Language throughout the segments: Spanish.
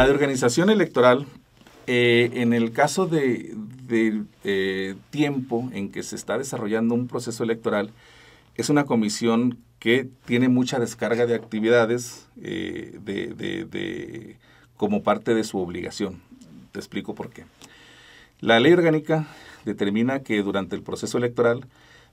La de organización electoral, eh, en el caso de, eh, tiempo en que se está desarrollando un proceso electoral, es una comisión que tiene mucha descarga de actividades eh, como parte de su obligación. Te explico por qué. La ley orgánica determina que durante el proceso electoral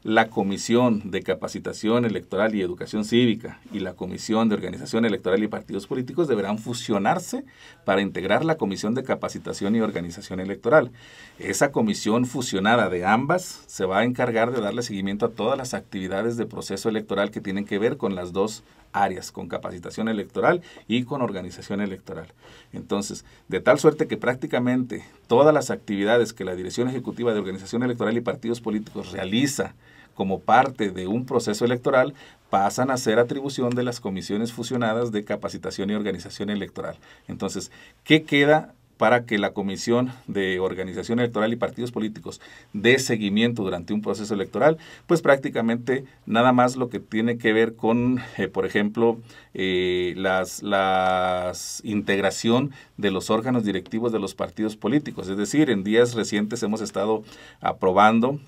la Comisión de Capacitación Electoral y Educación Cívica y la Comisión de Organización Electoral y Partidos Políticos deberán fusionarse para integrar la Comisión de Capacitación y Organización Electoral. Esa comisión fusionada de ambas se va a encargar de darle seguimiento a todas las actividades de proceso electoral que tienen que ver con las dos áreas, con capacitación electoral y con organización electoral. Entonces, de tal suerte que prácticamente todas las actividades que la Dirección Ejecutiva de Organización Electoral y Partidos Políticos realiza como parte de un proceso electoral pasan a ser atribución de las comisiones fusionadas de capacitación y organización electoral. Entonces, ¿qué queda para que la Comisión de Organización Electoral y Partidos Políticos dé seguimiento durante un proceso electoral, pues prácticamente nada más lo que tiene que ver con, eh, por ejemplo, la eh, las, las integración de los órganos directivos de los partidos políticos. Es decir, en días recientes hemos estado aprobando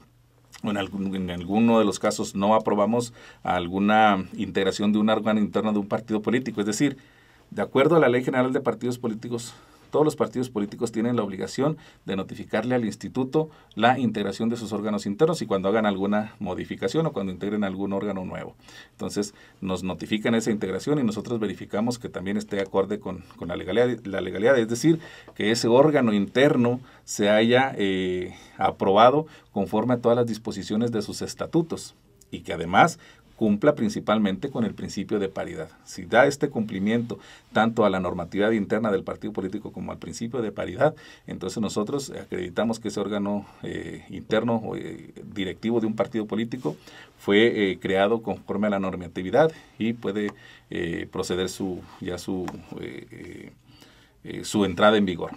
en, en, alguno de los casos no aprobamos alguna integración de un órgano interno de un partido político. Es decir, de acuerdo a la Ley General de Partidos Políticos, todos los partidos políticos tienen la obligación de notificarle al instituto la integración de sus órganos internos y cuando hagan alguna modificación o cuando integren algún órgano nuevo. Entonces, nos notifican esa integración y nosotros verificamos que también esté acorde con, con la, legalidad, la legalidad, es decir, que ese órgano interno se haya eh, aprobado conforme a todas las disposiciones de sus estatutos y que además cumpla principalmente con el principio de paridad. Si da este cumplimiento tanto a la normatividad interna del partido político como al principio de paridad, entonces nosotros acreditamos que ese órgano eh, interno o eh, directivo de un partido político fue eh, creado conforme a la normatividad y puede proceder su ya su su entrada en vigor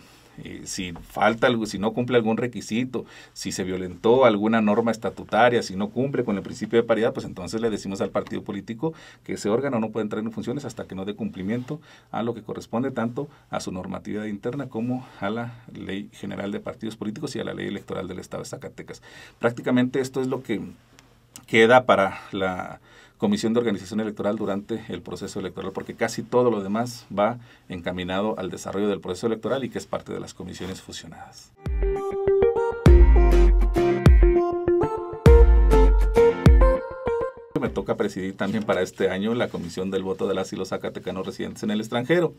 si falta algo, si no cumple algún requisito, si se violentó alguna norma estatutaria, si no cumple con el principio de paridad, pues entonces le decimos al partido político que ese órgano no puede entrar en funciones hasta que no dé cumplimiento a lo que corresponde tanto a su normatividad interna como a la ley general de partidos políticos y a la ley electoral del Estado de Zacatecas. Prácticamente esto es lo que queda para la Comisión de Organización Electoral durante el proceso electoral, porque casi todo lo demás va encaminado al desarrollo del proceso electoral y que es parte de las comisiones fusionadas. Me toca presidir también para este año la Comisión del Voto de las y los Zacatecanos residentes en el extranjero.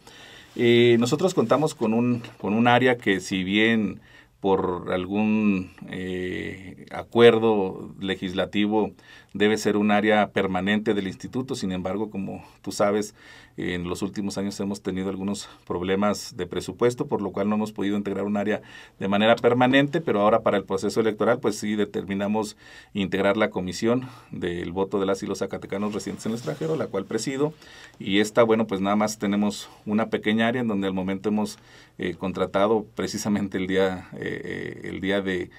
Eh, nosotros contamos con un, con un área que si bien por algún eh, acuerdo legislativo debe ser un área permanente del instituto. Sin embargo, como tú sabes, en los últimos años hemos tenido algunos problemas de presupuesto, por lo cual no hemos podido integrar un área de manera permanente, pero ahora para el proceso electoral, pues sí determinamos integrar la comisión del voto de las y los zacatecanos residentes en el extranjero, la cual presido. Y esta, bueno, pues nada más tenemos una pequeña área en donde al momento hemos eh, contratado precisamente el día... Eh, eh, el día de,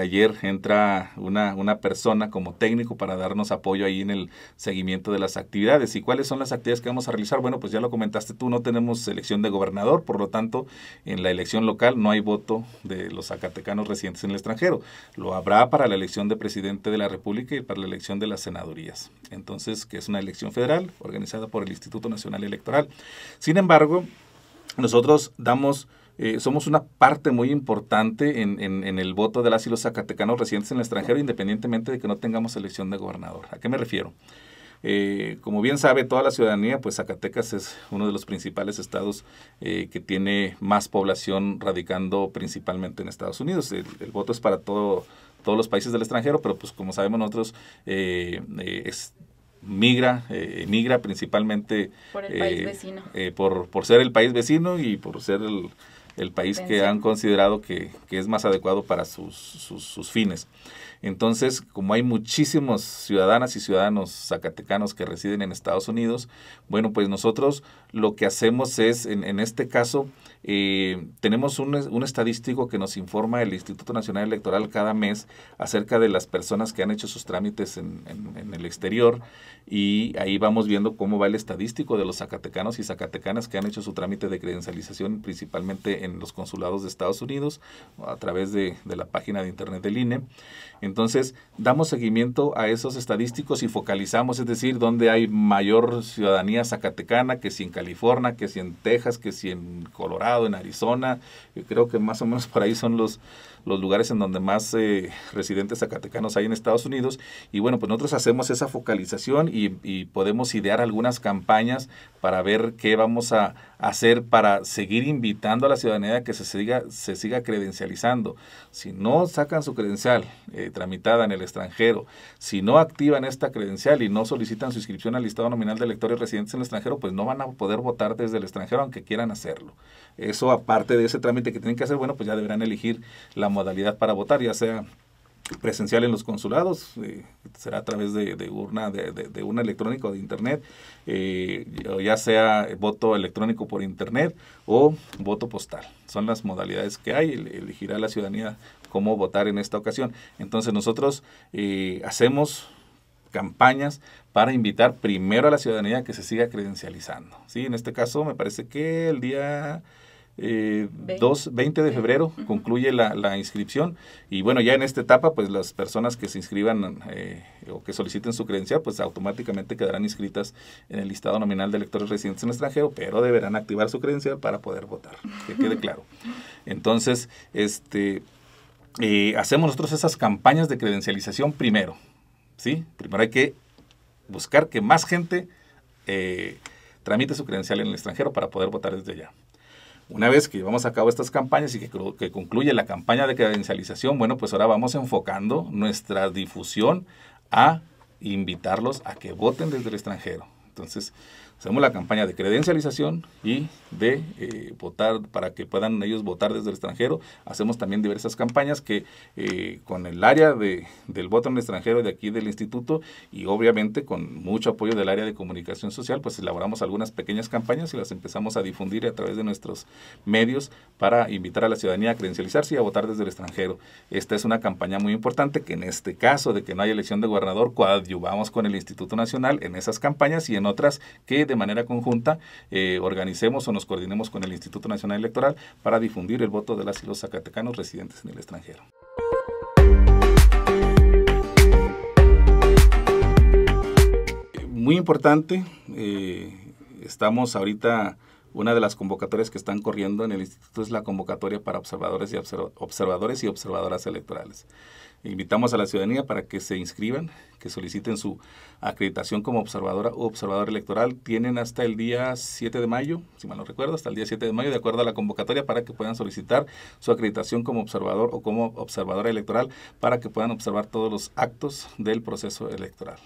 ayer entra una, una, persona como técnico para darnos apoyo ahí en el seguimiento de las actividades. ¿Y cuáles son las actividades que vamos a realizar? Bueno, pues ya lo comentaste tú, no tenemos elección de gobernador, por lo tanto, en la elección local no hay voto de los zacatecanos residentes en el extranjero. Lo habrá para la elección de presidente de la República y para la elección de las senadurías. Entonces, que es una elección federal organizada por el Instituto Nacional Electoral. Sin embargo, nosotros damos eh, somos una parte muy importante en, el voto de las y los zacatecanos residentes en el extranjero, independientemente de que no tengamos elección de gobernador. ¿A qué me refiero? Eh, como bien sabe toda la ciudadanía, pues Zacatecas es uno de los principales estados eh, que tiene más población radicando principalmente en Estados Unidos. El, voto es para todo, todos los países del extranjero, pero pues como sabemos nosotros es, migra, migra principalmente por, el país vecino. por, ser el país vecino y por ser el, el país que han considerado que, es más adecuado para sus, sus, sus, fines. Entonces, como hay muchísimos ciudadanas y ciudadanos zacatecanos que residen en Estados Unidos, bueno, pues nosotros lo que hacemos es, en, en este caso, eh, tenemos un, estadístico que nos informa el Instituto Nacional Electoral cada mes acerca de las personas que han hecho sus trámites en, el exterior y ahí vamos viendo cómo va el estadístico de los zacatecanos y zacatecanas que han hecho su trámite de credencialización principalmente en los consulados de Estados Unidos a través de, de la página de internet del INE. Entonces, damos seguimiento a esos estadísticos y focalizamos, es decir, dónde hay mayor ciudadanía zacatecana que si en California, que si en Texas, que si en Colorado en Arizona. Yo creo que más o menos por ahí son los, los lugares en donde más eh, residentes zacatecanos hay en Estados Unidos. Y bueno, pues nosotros hacemos esa focalización y, podemos idear algunas campañas para ver qué vamos a hacer para seguir invitando a la ciudadanía que se siga, se siga credencializando. Si no sacan su credencial, eh, tramitada en el extranjero, si no activan esta credencial y no solicitan su inscripción al listado nominal de electores residentes en el extranjero, pues no van a poder votar desde el extranjero aunque quieran hacerlo. Eso aparte de ese trámite que tienen que hacer, bueno, pues ya deberán elegir la modalidad para votar, ya sea presencial en los consulados, eh, será a través de, urna, de, de, electrónica o de internet, eh, ya sea voto electrónico por internet o voto postal. Son las modalidades que hay, elegirá la ciudadanía cómo votar en esta ocasión. Entonces nosotros eh, hacemos campañas para invitar primero a la ciudadanía a que se siga credencializando. ¿sí? En este caso me parece que el día eh, 20. de febrero concluye la, inscripción y bueno, ya en esta etapa pues las personas que se inscriban eh, o que soliciten su credencial pues automáticamente quedarán inscritas en el listado nominal de electores residentes en el extranjero, pero deberán activar su credencial para poder votar, que quede claro. Entonces, este, eh, hacemos nosotros esas campañas de credencialización primero. ¿sí? Primero hay que buscar que más gente eh, tramite su credencial en el extranjero para poder votar desde allá. Una vez que llevamos a cabo estas campañas y que, que, concluye la campaña de credencialización, bueno, pues ahora vamos enfocando nuestra difusión a invitarlos a que voten desde el extranjero. Entonces, hacemos la campaña de credencialización y de eh, votar para que puedan ellos votar desde el extranjero. Hacemos también diversas campañas que eh, con el área de, del voto en el extranjero de aquí del instituto y obviamente con mucho apoyo del área de comunicación social, pues elaboramos algunas pequeñas campañas y las empezamos a difundir a través de nuestros medios para invitar a la ciudadanía a credencializarse y a votar desde el extranjero. Esta es una campaña muy importante que en este caso de que no hay elección de gobernador, coadyuvamos con el Instituto Nacional en esas campañas y en otras que de manera conjunta eh, organicemos o nos coordinemos con el Instituto Nacional Electoral para difundir el voto de las y los zacatecanos residentes en el extranjero. Muy importante, eh, estamos ahorita una de las convocatorias que están corriendo en el instituto es la convocatoria para observadores y observadoras electorales. Invitamos a la ciudadanía para que se inscriban, que soliciten su acreditación como observadora o observador electoral. Tienen hasta el día 7 de mayo, si mal no recuerdo, hasta el día 7 de mayo, de acuerdo a la convocatoria, para que puedan solicitar su acreditación como observador o como observadora electoral, para que puedan observar todos los actos del proceso electoral.